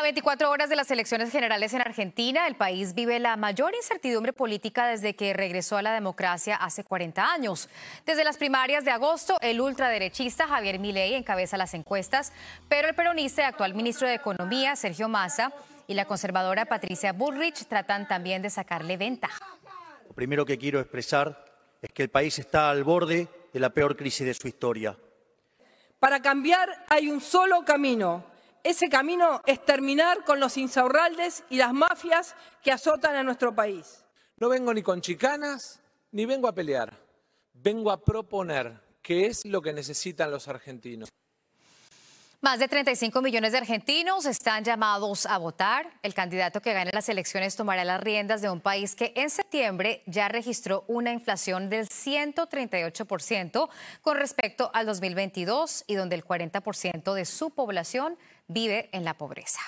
A 24 horas de las elecciones generales en Argentina, el país vive la mayor incertidumbre política desde que regresó a la democracia hace 40 años. Desde las primarias de agosto, el ultraderechista Javier Milei encabeza las encuestas, pero el peronista y actual ministro de Economía, Sergio Massa, y la conservadora Patricia Bullrich tratan también de sacarle venta Lo primero que quiero expresar es que el país está al borde de la peor crisis de su historia. Para cambiar hay un solo camino ese camino es terminar con los insaurraldes y las mafias que azotan a nuestro país. No vengo ni con chicanas, ni vengo a pelear. Vengo a proponer qué es lo que necesitan los argentinos. Más de 35 millones de argentinos están llamados a votar. El candidato que gane las elecciones tomará las riendas de un país que en septiembre ya registró una inflación del 138% con respecto al 2022 y donde el 40% de su población vive en la pobreza.